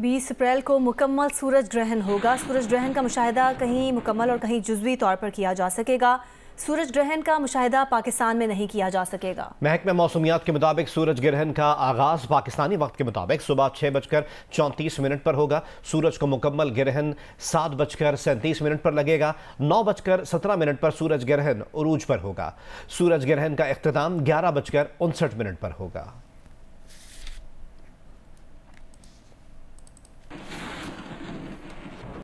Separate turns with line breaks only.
बीस अप्रैल को मुकम्मल सूरज ग्रहण होगा सूरज ग्रहण का मुशाहिदा कहीं मुकम्मल और कहीं जुजवी तौर पर किया जा सकेगा सूरज ग्रहण का मुशाहिदा पाकिस्तान में नहीं किया जा सकेगा
महकमे मौसमियात के मुताबिक सूरज ग्रहण का आगाज पाकिस्तानी वक्त के मुताबिक सुबह छः बजकर चौंतीस मिनट पर होगा सूरज को मुकम्मल ग्रहण सात बजकर सैंतीस मिनट पर लगेगा नौ बजकर सत्रह मिनट पर सूरज ग्रहण उरूज पर होगा सूरज ग्रहण का अख्ताम ग्यारह बजकर उनसठ मिनट पर होगा